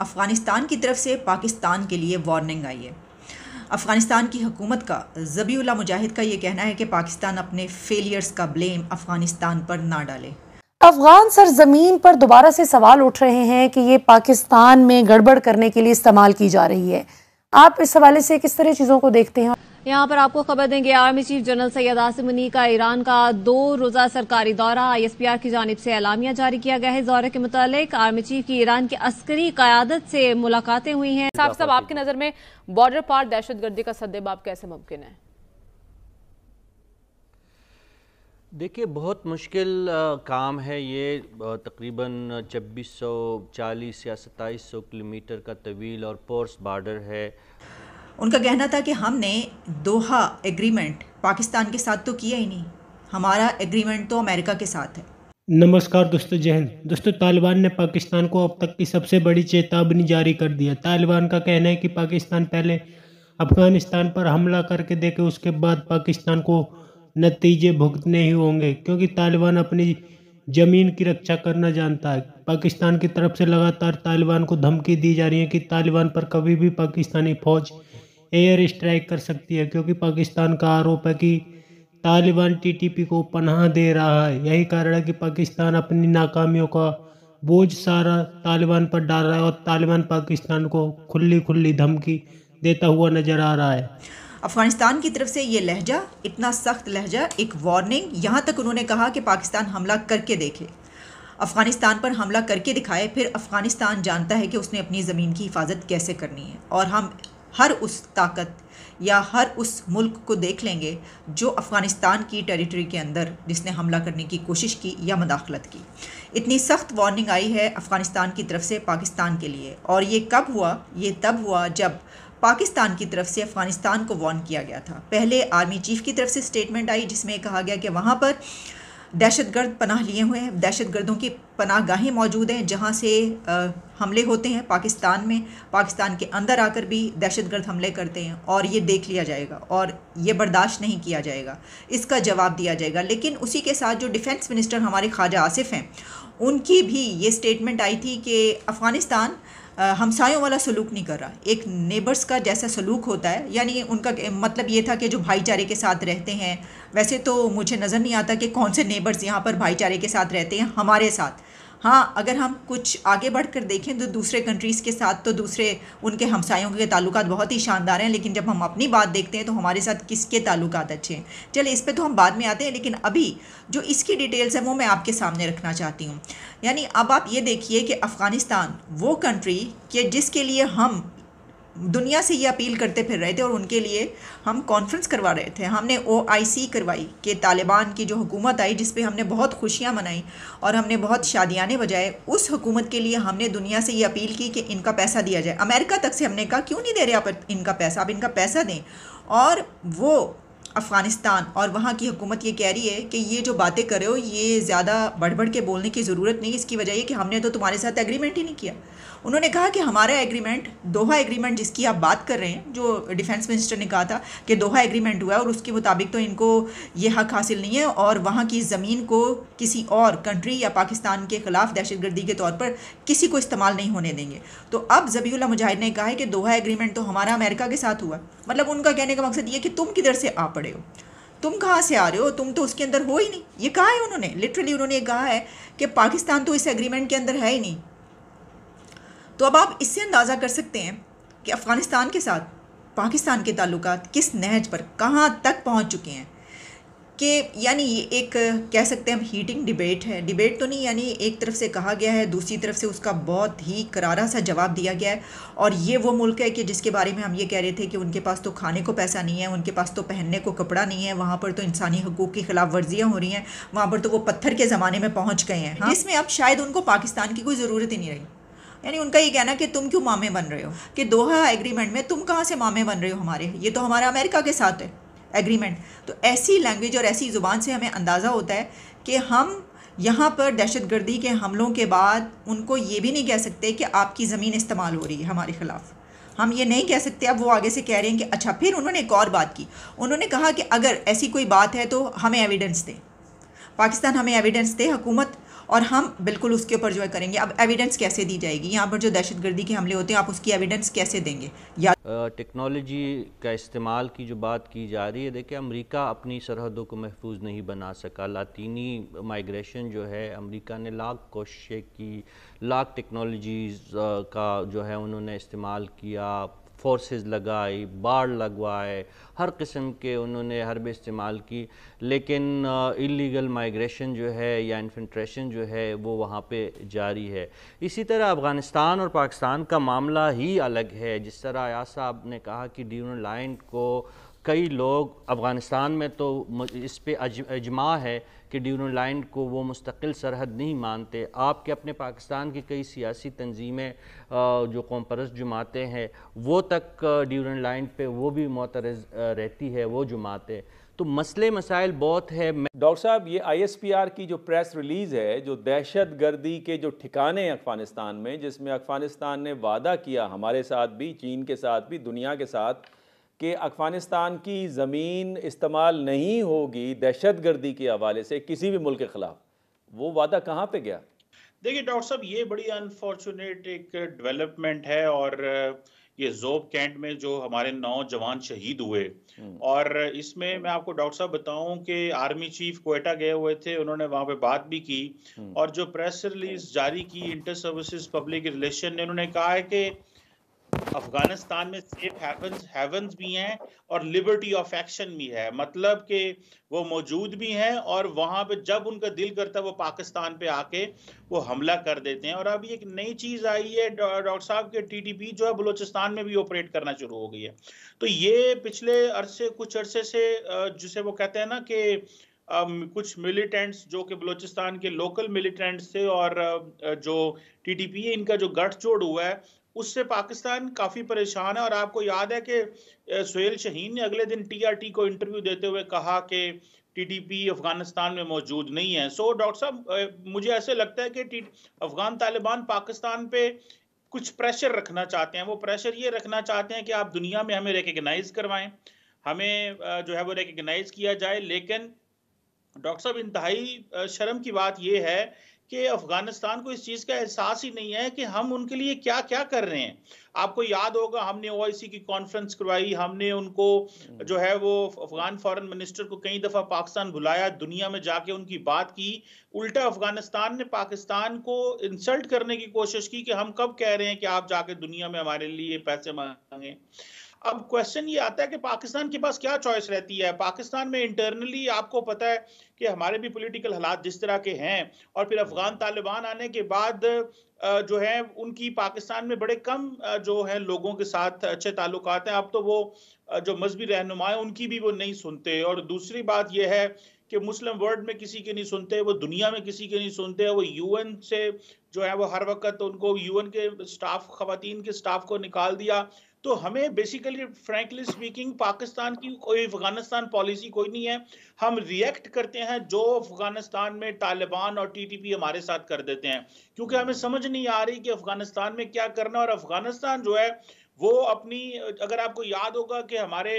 अफ़गानिस्तान की तरफ से पाकिस्तान के लिए वार्निंग आई है अफ़गानिस्तान की हुकूमत का जबीउल्ला मुजाहिद का ये कहना है कि पाकिस्तान अपने फेलियर्स का ब्लेम अफ़गानिस्तान पर ना डाले अफगान सरजमीन पर दोबारा से सवाल उठ रहे हैं कि ये पाकिस्तान में गड़बड़ करने के लिए इस्तेमाल की जा रही है आप इस हवाले से किस तरह चीज़ों को देखते हैं यहाँ पर आपको खबर देंगे army chief general Syed Asim अनी का ईरान का दो रोजा सरकारी दौरा आईएसपीआर की जानब से एलामिया जारी किया गया है इस दौरे के मुतालिक आर्मी चीफ की ईरान की अस्करी क्यादत से मुलाकातें हुई हैं साहब साहब आपकी नजर में बॉर्डर पार दहशतगर्दी का आप कैसे मुमकिन है देखिए बहुत मुश्किल काम है ये तकरीबन 2640 या 2700 किलोमीटर का तवील और पोर्स बॉर्डर है उनका कहना था कि हमने दोहा एग्रीमेंट पाकिस्तान के साथ तो किया ही नहीं हमारा एग्रीमेंट तो अमेरिका के साथ है नमस्कार दोस्तों जय हिंद दोस्तों तालिबान ने पाकिस्तान को अब तक की सबसे बड़ी चेतावनी जारी कर दिया तालिबान का कहना है कि पाकिस्तान पहले अफगानिस्तान पर हमला करके देखे उसके बाद पाकिस्तान को नतीजे भुगतने ही होंगे क्योंकि तालिबान अपनी ज़मीन की रक्षा करना जानता है पाकिस्तान की तरफ से लगातार तालिबान को धमकी दी जा रही है कि तालिबान पर कभी भी पाकिस्तानी फौज एयर स्ट्राइक कर सकती है क्योंकि पाकिस्तान का आरोप है कि तालिबान टीटीपी को पनाह दे रहा है यही कारण है कि पाकिस्तान अपनी नाकामियों का बोझ सारा तालिबान पर डाल रहा है और तालिबान पाकिस्तान को खुली खुली धमकी देता हुआ नजर आ रहा है अफगानिस्तान की तरफ से ये लहजा इतना सख्त लहजा एक वार्निंग यहाँ तक उन्होंने कहा कि पाकिस्तान हमला करके देखे अफ़गानिस्तान पर हमला करके दिखाए फिर अफ़गानिस्तान जानता है कि उसने अपनी ज़मीन की हिफाजत कैसे करनी है और हम हर उस ताकत या हर उस मुल्क को देख लेंगे जो अफ़गानिस्तान की टेरिटरी के अंदर जिसने हमला करने की कोशिश की या मदाखलत की इतनी सख्त वार्निंग आई है अफ़गानिस्तान की तरफ से पाकिस्तान के लिए और ये कब हुआ ये तब हुआ जब पाकिस्तान की तरफ से अफ़गानिस्तान को वार्न किया गया था पहले आर्मी चीफ की तरफ से स्टेटमेंट आई जिसमें कहा गया कि वहाँ पर दहशत गर्द पनाह लिए हुए हैं दहशत गर्दों की पनाह गाहें मौजूद हैं जहाँ से आ, हमले होते हैं पाकिस्तान में पाकिस्तान के अंदर आकर भी दहशत गर्द हमले करते हैं और ये देख लिया जाएगा और ये बर्दाश्त नहीं किया जाएगा इसका जवाब दिया जाएगा लेकिन उसी के साथ जो डिफेंस मिनिस्टर हमारे ख्वाजा आसिफ हैं उनकी भी ये स्टेटमेंट आई थी कि अफ़गानिस्तान हमसायों वाला सलूक नहीं कर रहा एक नेबर्स का जैसा सलूक होता है यानी उनका मतलब ये था कि जो भाईचारे के साथ रहते हैं वैसे तो मुझे नज़र नहीं आता कि कौन से नेबर्स यहाँ पर भाईचारे के साथ रहते हैं हमारे साथ हाँ अगर हम कुछ आगे बढ़ कर देखें तो दूसरे कंट्रीज़ के साथ तो दूसरे उनके हमसायों के ताल्लुक बहुत ही शानदार हैं लेकिन जब हम अपनी बात देखते हैं तो हमारे साथ किसके ताल्लुक अच्छे हैं चलिए इस पर तो हम बाद में आते हैं लेकिन अभी जो इसकी डिटेल्स हैं वो मैं आपके सामने रखना चाहती हूँ यानी अब आप ये देखिए कि अफ़गानिस्तान वो कंट्री के जिसके लिए हम दुनिया से ये अपील करते फिर रहे थे और उनके लिए हम कॉन्फ्रेंस करवा रहे थे हमने ओ करवाई कि तालिबान की जो हुकूमत आई जिस हमने बहुत खुशियाँ मनाई और हमने बहुत शादियाने बजाए उस हुकूमत के लिए हमने दुनिया से ये अपील की कि इनका पैसा दिया जाए अमेरिका तक से हमने कहा क्यों नहीं दे रहे आप इनका पैसा आप इनका पैसा दें और वो अफ़गानिस्तान और वहाँ की हुकूमत ये कह रही है कि ये जो बातें कर रहे हो ये ज़्यादा बढ़ बढ़ के बोलने की ज़रूरत नहीं इसकी वजह ये कि हमने तो तुम्हारे साथ एग्रीमेंट ही नहीं किया उन्होंने कहा कि हमारा एग्रीमेंट दोहा एग्रीमेंट जिसकी आप बात कर रहे हैं जो डिफेंस मिनिस्टर ने कहा था कि दोहा एग्रीमेंट हुआ है और उसके मुताबिक तो इनको ये हक हासिल नहीं है और वहाँ की ज़मीन को किसी और कंट्री या पाकिस्तान के ख़िलाफ़ दहशतगर्दी के तौर पर किसी को इस्तेमाल नहीं होने देंगे तो अब जबीउल्ला मुजाहिद ने कहा है कि दोहा एग्रीमेंट तो हमारा अमेरिका के साथ हुआ मतलब उनका कहने का मकसद ये कि तुम किधर से आ पड़े हो तुम कहाँ से आ रहे हो तुम तो उसके अंदर हो ही नहीं ये कहा है उन्होंने लिटरली उन्होंने ये कहा है कि पाकिस्तान तो इस एग्रीमेंट के अंदर है ही नहीं तो अब आप इससे अंदाज़ा कर सकते हैं कि अफ़गानिस्तान के साथ पाकिस्तान के ताल्लुक किस नहज पर कहाँ तक पहुँच चुके हैं कि यानी ये एक कह सकते हैं हम हीटिंग डिबेट है डिबेट तो नहीं यानी एक तरफ से कहा गया है दूसरी तरफ से उसका बहुत ही करारा सा जवाब दिया गया है और ये वो मुल्क है कि जिसके बारे में हम ये कह रहे थे कि उनके पास तो खाने को पैसा नहीं है उनके पास तो पहनने को कपड़ा नहीं है वहाँ पर तो इंसानी हकूक़ की खिलाफ वर्जियाँ हो रही हैं वहाँ पर तो वो पत्थर के ज़माने में पहुँच गए हैं इसमें हाँ। अब शायद उनको पाकिस्तान की कोई ज़रूरत ही नहीं रही यानी उनका ये कहना कि तुम क्यों मामे बन रहे हो कि दोहा एग्रीमेंट में तुम कहाँ से मामे बन रहे हो हमारे ये तो हमारा अमेरिका के साथ है एग्रीमेंट तो ऐसी लैंग्वेज और ऐसी ज़ुबान से हमें अंदाज़ा होता है कि हम यहाँ पर दहशत गर्दी के हमलों के बाद उनको ये भी नहीं कह सकते कि आपकी ज़मीन इस्तेमाल हो रही है हमारे ख़िलाफ़ हम ये नहीं कह सकते अब वो आगे से कह रहे हैं कि अच्छा फिर उन्होंने एक और बात की उन्होंने कहा कि अगर ऐसी कोई बात है तो हमें एविडेंस दें पाकिस्तान हमें एविडेंस दे हुकूमत और हम बिल्कुल उसके ऊपर जो है करेंगे अब एविडेंस कैसे दी जाएगी यहाँ पर जो दहशतगर्दी के हमले होते हैं आप उसकी एविडेंस कैसे देंगे या टेक्नोलॉजी का इस्तेमाल की जो बात की जा रही है देखिए अमेरिका अपनी सरहदों को महफूज नहीं बना सका लातीनी माइग्रेशन जो है अमेरिका ने लाख कोशिशें की लाख टेक्नोलॉजीज़ का जो है उन्होंने इस्तेमाल किया फोर्सेस लगाई बाढ़ लगवाए हर किस्म के उन्होंने हरब इस्तेमाल की लेकिन इलीगल माइग्रेशन जो है या इन्फेंट्रेशन जो है वो वहाँ पे जारी है इसी तरह अफ़गानिस्तान और पाकिस्तान का मामला ही अलग है जिस तरह आया साहब ने कहा कि ड्यून लाइन को कई लोग अफ़गानिस्तान में तो इस पर अजमा है कि लाइन को वो मुस्तकिल सरहद नहीं मानते आपके अपने पाकिस्तान की कई सियासी तंजीमें जो कौम परस्त जमातें हैं वो तक लाइन पर वो भी मोतरज रहती है वो जमातें तो मसले मसाइल बहुत है डॉक्टर साहब ये आईएसपीआर की जो प्रेस रिलीज़ है जो दहशत गर्दी के जो ठिकाने हैं अफगानिस्तान में जिसमें अफगानिस्तान ने वादा किया हमारे साथ भी चीन के साथ भी दुनिया के साथ कि अफ़गानिस्तान की ज़मीन इस्तेमाल नहीं होगी दहशत गर्दी के हवाले से किसी भी मुल्क के ख़िलाफ़ वो वादा कहाँ पर गया देखिए डॉक्टर साहब ये बड़ी अनफॉर्चुनेट एक डेवलपमेंट है और ये जोब कैंट में जो हमारे नौ जवान शहीद हुए हम्म। और इसमें मैं आपको डॉक्टर साहब बताऊं कि आर्मी चीफ कोयटा गए हुए थे उन्होंने वहां पे बात भी की हम्म। और जो प्रेस रिलीज जारी की इंटर सर्विसेज पब्लिक रिलेशन ने उन्होंने कहा है कि अफगानिस्तान में सेफ हेवंस हेवंस भी हैं और लिबर्टी ऑफ एक्शन भी है मतलब कि वो मौजूद भी हैं और वहाँ पे जब उनका दिल करता है वो पाकिस्तान पे आके वो हमला कर देते हैं और अब एक नई चीज़ आई है डॉक्टर साहब के टीटीपी जो है बलूचिस्तान में भी ऑपरेट करना शुरू हो गई है तो ये पिछले अरसे कुछ अरसे से जिसे वो कहते हैं ना कि कुछ मिलिटेंट्स जो कि बलूचिस्तान के लोकल मिलिटेंट्स थे और जो टीटीपी इनका जो गठजोड़ हुआ है उससे पाकिस्तान काफ़ी परेशान है और आपको याद है कि सुहेल शहीन ने अगले दिन टीआरटी को इंटरव्यू देते हुए कहा कि टीटीपी अफगानिस्तान में मौजूद नहीं है सो डॉक्टर साहब मुझे ऐसे लगता है कि अफगान तालिबान पाकिस्तान पे कुछ प्रेशर रखना चाहते हैं वो प्रेशर ये रखना चाहते हैं कि आप दुनिया में हमें रिकगनाइज करवाएं हमें जो है वो रिकगनाइज किया जाए लेकिन डॉक्टर साहब इंतहाई शर्म की बात यह है कि अफगानिस्तान को इस चीज़ का एहसास ही नहीं है कि हम उनके लिए क्या क्या कर रहे हैं आपको याद होगा हमने ओ की कॉन्फ्रेंस करवाई हमने उनको हम्म। जो है वो अफगान फॉरेन मिनिस्टर को कई दफ़ा पाकिस्तान बुलाया दुनिया में जाके उनकी बात की उल्टा अफगानिस्तान ने पाकिस्तान को इंसल्ट करने की कोशिश की कि हम कब कह रहे हैं कि आप जाके दुनिया में हमारे लिए पैसे मांगे अब क्वेश्चन ये आता है कि पाकिस्तान के पास क्या चॉइस रहती है पाकिस्तान में इंटरनली आपको पता है कि हमारे भी पॉलिटिकल हालात जिस तरह के हैं और फिर अफगान तालिबान आने के बाद जो है उनकी पाकिस्तान में बड़े कम जो है लोगों के साथ अच्छे ताल्लुक हैं अब तो वो जो मजहबी रहनुमा है उनकी भी वो नहीं सुनते और दूसरी बात यह है कि मुस्लिम वर्ल्ड में किसी के नहीं सुनते वो दुनिया में किसी के नहीं सुनते वो यूएन से जो है वो हर वक्त उनको यूएन के स्टाफ खातन के स्टाफ को निकाल दिया तो हमें बेसिकली फ्रेंकली स्पीकिंग पाकिस्तान की कोई अफगानिस्तान पॉलिसी कोई नहीं है हम रिएक्ट करते हैं जो अफगानिस्तान में तालिबान और टीटीपी हमारे साथ कर देते हैं क्योंकि हमें समझ नहीं आ रही कि अफगानिस्तान में क्या करना और अफगानिस्तान जो है वो अपनी अगर आपको याद होगा कि हमारे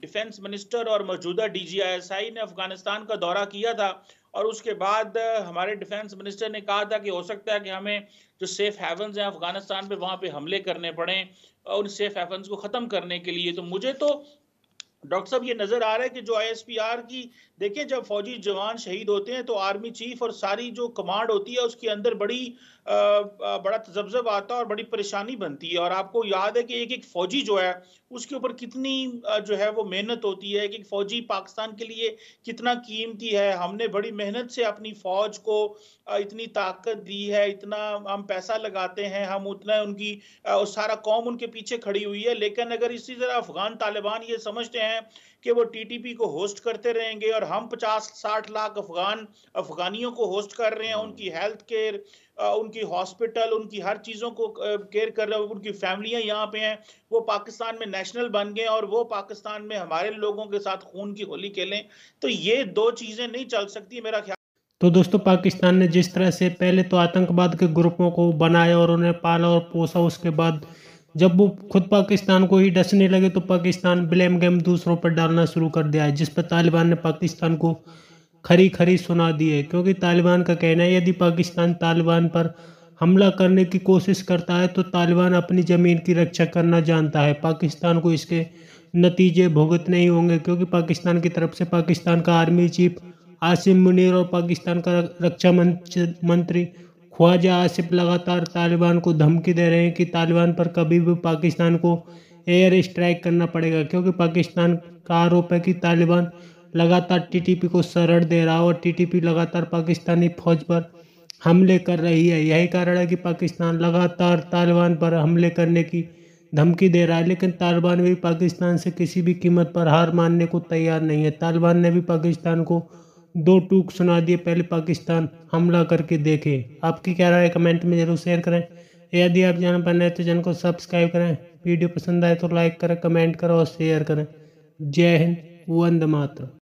डिफेंस मिनिस्टर और मौजूदा डीजीआईएसआई ने अफगानिस्तान का दौरा किया था और उसके बाद हमारे डिफेंस मिनिस्टर ने कहा था कि हो सकता है कि हमें जो सेफ हेवन्स हैं अफगानिस्तान पे वहाँ पे हमले करने पड़े और उन सेफ हेवन्स को ख़त्म करने के लिए तो मुझे तो डॉक्टर साहब ये नज़र आ रहा है कि जो आईएसपीआर की देखिए जब फौजी जवान शहीद होते हैं तो आर्मी चीफ और सारी जो कमांड होती है उसके अंदर बड़ी बड़ा तजब्जब आता है और बड़ी परेशानी बनती है और आपको याद है कि एक एक फौजी जो है उसके ऊपर कितनी जो है वो मेहनत होती है एक एक फौजी पाकिस्तान के लिए कितना कीमती है हमने बड़ी मेहनत से अपनी फौज को इतनी ताकत दी है इतना हम पैसा लगाते हैं हम उतना उनकी सारा कौम उनके पीछे खड़ी हुई है लेकिन अगर इसी तरह अफगान तालिबान ये समझते हैं कि वो टीटीपी को होस्ट करते रहेंगे और हम 50-60 लाख अफगान अफगानियों को होस्ट हम्म। कर रहे हैं उनकी हेल्थ केयर उनकी हॉस्पिटल उनकी हर चीज़ों को केयर कर रहे हैं उनकी फैमिलियाँ यहाँ पे हैं वो पाकिस्तान में नेशनल बन गए और वो पाकिस्तान में हमारे लोगों के साथ खून की होली खेलें तो ये दो चीज़ें नहीं चल सकती मेरा ख्याल तो दोस्तों पाकिस्तान ने जिस तरह से पहले तो आतंकवाद के ग्रुपों को बनाया और उन्हें पाला और पोसा उसके बाद जब वो खुद पाकिस्तान को ही डसने लगे तो पाकिस्तान ब्लेम गेम दूसरों पर डालना शुरू कर दिया है जिस पर तालिबान ने पाकिस्तान को खरी खरी सुना दी है क्योंकि तालिबान का कहना है यदि पाकिस्तान तालिबान पर हमला करने की कोशिश करता है तो तालिबान अपनी ज़मीन की रक्षा करना जानता है पाकिस्तान को इसके नतीजे भुगत नहीं होंगे क्योंकि पाकिस्तान की तरफ से पाकिस्तान का आर्मी चीफ आसिम मुनीर और पाकिस्तान का रक्षा मंत्री ख्वाजा आसिफ लगातार तालिबान को धमकी दे रहे हैं कि तालिबान पर कभी भी पाकिस्तान को एयर स्ट्राइक करना पड़ेगा क्योंकि पाकिस्तान का आरोप है कि तालिबान लगातार टीटीपी को शरण दे रहा है और टीटीपी लगातार पाकिस्तानी फौज पर हमले कर रही है यही कारण है कि पाकिस्तान लगातार तालिबान पर हमले करने की धमकी दे रहा है लेकिन तालिबान भी पाकिस्तान से किसी भी कीमत पर हार मानने को तैयार नहीं है तालिबान ने भी पाकिस्तान को दो टूक सुना दिए पहले पाकिस्तान हमला करके देखे आपकी क्या राय कमेंट में जरूर शेयर करें यदि आप जान पर नए तो चैनल को सब्सक्राइब करें वीडियो पसंद आए तो लाइक करें कमेंट करें और शेयर करें जय हिंद वंद मात्र